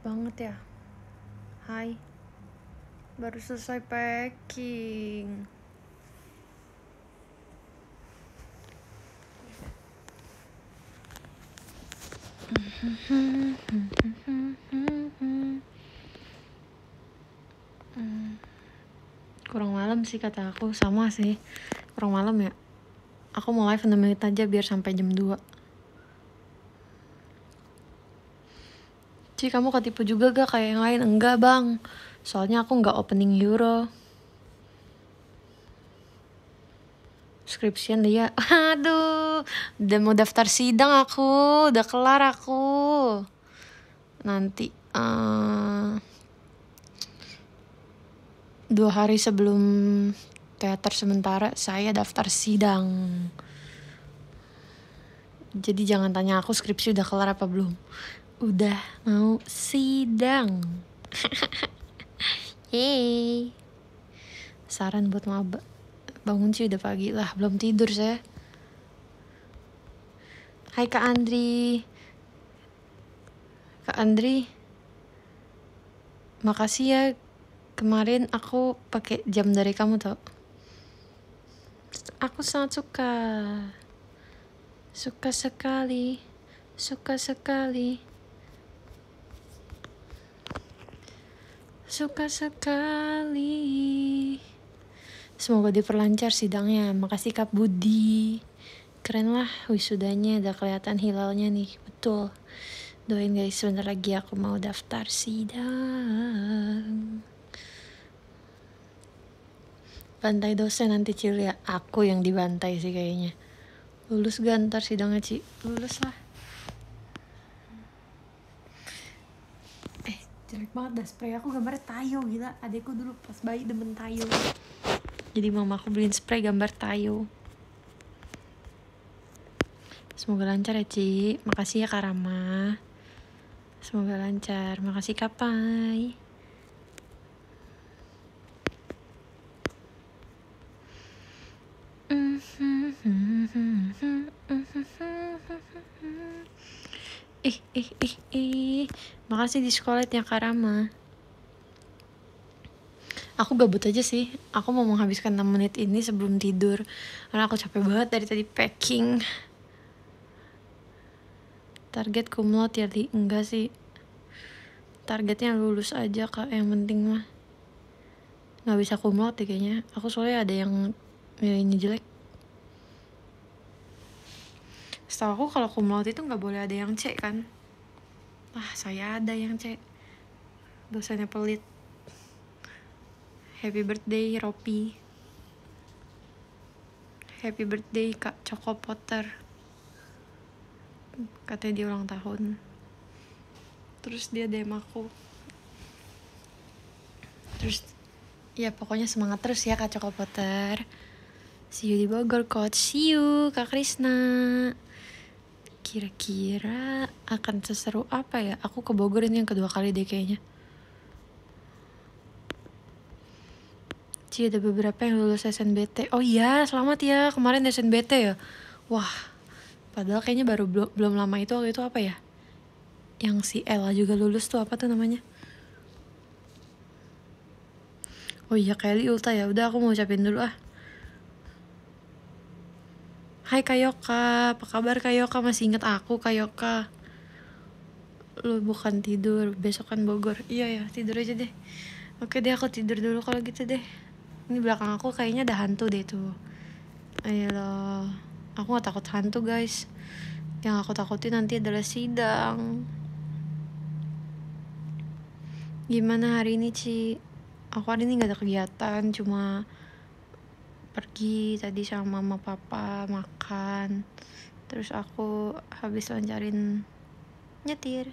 banget ya. Hai, baru selesai packing. Kurang malam sih kata aku, sama sih. Kurang malam ya. Aku mau live 6 menit aja biar sampai jam 2. Ci kamu ketipu juga gak kayak yang lain? Enggak bang, soalnya aku nggak opening euro. Skripsian dia, aduh, udah mau daftar sidang aku, udah kelar aku. Nanti uh, dua hari sebelum teater sementara saya daftar sidang. Jadi jangan tanya aku skripsi udah kelar apa belum udah mau sidang. Yeay. Saran buat maba. Bangun sih udah pagi lah, belum tidur saya. Hai Kak Andri. Kak Andri. Makasih ya kemarin aku pakai jam dari kamu tau. Aku sangat suka. Suka sekali. Suka sekali. suka sekali. Semoga diperlancar sidangnya. Makasih Kak Budi. Keren lah wisudanya, udah kelihatan hilalnya nih. Betul. Doain guys, sebentar lagi aku mau daftar sidang. Bantai dosen nanti Cil ya. Aku yang dibantai sih kayaknya. Lulus gantar ntar sidangnya Ci? Lulus lah. jelek banget dah spray aku gambar tayo gila adekku dulu pas bayi demen tayo jadi mama aku beliin spray gambar tayo semoga lancar ya Ci makasih ya Karama semoga lancar makasih Kapai ih ih ih ih makasih di sekolahnya karama aku gabut aja sih aku mau menghabiskan 6 menit ini sebelum tidur karena aku capek banget dari tadi packing target kumlot ya di enggak sih targetnya lulus aja kak yang penting mah nggak bisa kumlot ya kayaknya aku soalnya ada yang nilainya jelek setahu aku kalau aku laude itu nggak boleh ada yang cek kan ah saya ada yang cek, dosennya pelit happy birthday Ropi happy birthday kak Choco Potter katanya dia ulang tahun terus dia DM aku terus ya pokoknya semangat terus ya kak Choco Potter see you di Bogor coach see you kak Krisna kira-kira akan seseru apa ya aku ke Bogor ini yang kedua kali deh kayaknya Cih, ada beberapa yang lulus SNBT oh iya selamat ya kemarin SNBT ya wah padahal kayaknya baru belum belum lama itu waktu itu apa ya yang si Ella juga lulus tuh apa tuh namanya oh iya Kelly Ulta ya udah aku mau ucapin dulu ah Hai Kayoka, apa kabar Kayoka? Masih inget aku Kayoka? Lu bukan tidur, besok kan Bogor. Iya ya, tidur aja deh. Oke deh, aku tidur dulu kalau gitu deh. Ini belakang aku kayaknya ada hantu deh tuh. Ayo Ayolah, aku gak takut hantu guys. Yang aku takutin nanti adalah sidang. Gimana hari ini Ci? Aku hari ini gak ada kegiatan, cuma pergi tadi sama mama papa makan terus aku habis lancarin nyetir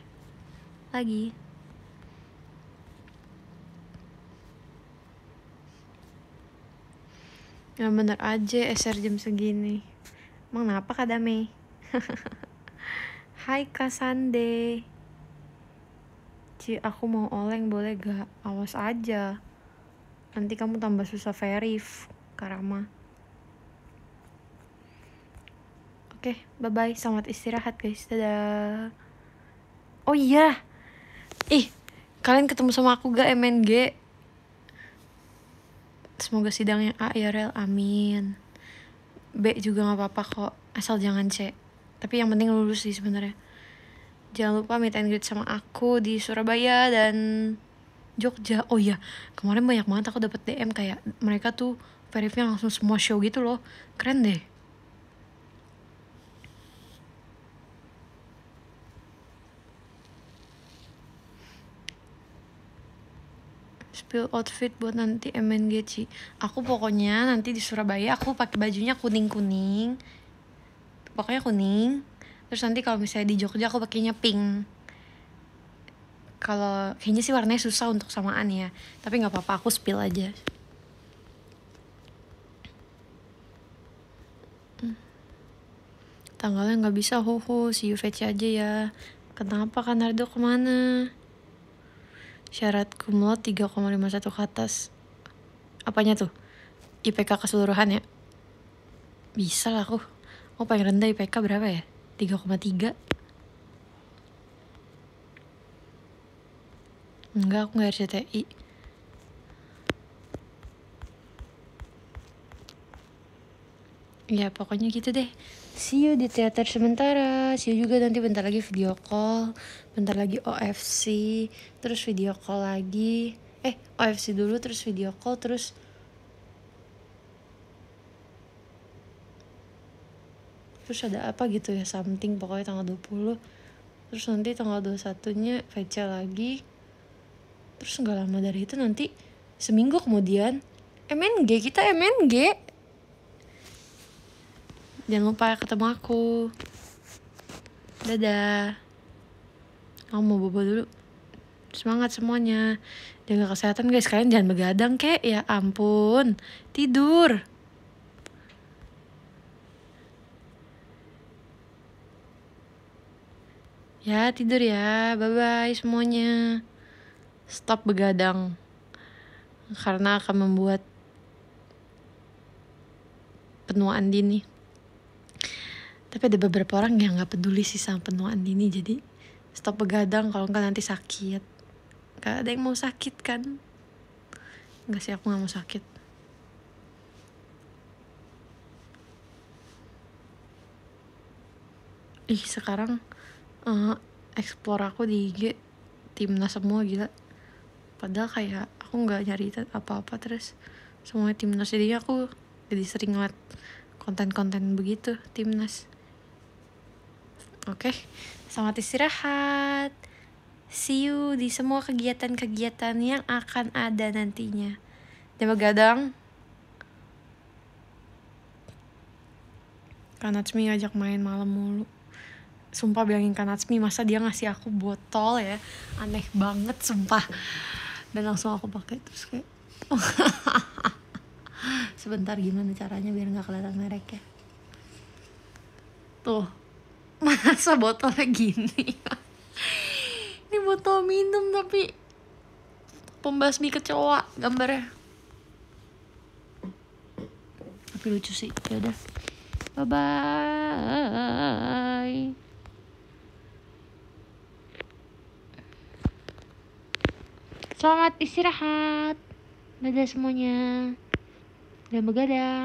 lagi ya bener aja eser jam segini emang kenapa kadame Hai kak Sande Ci aku mau oleng boleh gak awas aja nanti kamu tambah susah verif Karama Oke, okay, bye-bye. Selamat istirahat, guys. Dadah. Oh iya. Ih, kalian ketemu sama aku gak MNG? Semoga sidangnya A ya, Rel. Amin. B juga gak apa-apa kok. Asal jangan C. Tapi yang penting lulus sih sebenarnya. Jangan lupa meet and greet sama aku di Surabaya dan Jogja oh iya kemarin banyak banget aku dapat DM kayak mereka tuh verifnya langsung semua show gitu loh keren deh spill outfit buat nanti MNGC. Aku pokoknya nanti di Surabaya aku pakai bajunya kuning-kuning. Pokoknya kuning. Terus nanti kalau misalnya di Jogja aku pakainya pink kalau kayaknya sih warnanya susah untuk samaan ya tapi nggak apa-apa aku spill aja hmm. tanggalnya nggak bisa hoho si UVC aja ya kenapa kan Nardo kemana syarat lima 3,51 ke atas apanya tuh IPK keseluruhan ya bisa lah aku oh paling rendah IPK berapa ya 3,3 Enggak, aku nggak RCTI. Ya pokoknya gitu deh See you di teater sementara See you juga nanti bentar lagi video call Bentar lagi OFC Terus video call lagi Eh OFC dulu terus video call Terus Terus ada apa gitu ya Something pokoknya tanggal 20 Terus nanti tanggal 21 nya VC lagi terus nggak lama dari itu nanti seminggu kemudian MNG kita MNG jangan lupa ketemu aku dadah kamu mau bobo dulu semangat semuanya jaga kesehatan guys kalian jangan begadang kek ya ampun tidur ya tidur ya bye bye semuanya stop begadang karena akan membuat penuaan dini. Tapi ada beberapa orang yang nggak peduli sih sama penuaan dini, jadi stop begadang kalau nggak nanti sakit. Gak ada yang mau sakit kan? Gak sih aku nggak mau sakit. Ih sekarang uh, eh, explore aku di IG timnas semua gila padahal kayak aku nggak nyari apa-apa terus semua timnas jadi aku jadi sering ngeliat konten-konten begitu timnas oke okay. selamat istirahat see you di semua kegiatan-kegiatan yang akan ada nantinya dan begadang Kanatsmi ngajak main malam mulu Sumpah bilangin Kanatsmi Masa dia ngasih aku botol ya Aneh banget sumpah dan langsung aku pakai terus kayak sebentar gimana caranya biar nggak kelihatan mereknya tuh masa botolnya gini ini botol minum tapi pembasmi kecoa gambarnya tapi lucu sih yaudah bye bye Selamat istirahat. Dadah semuanya. Dan begadang.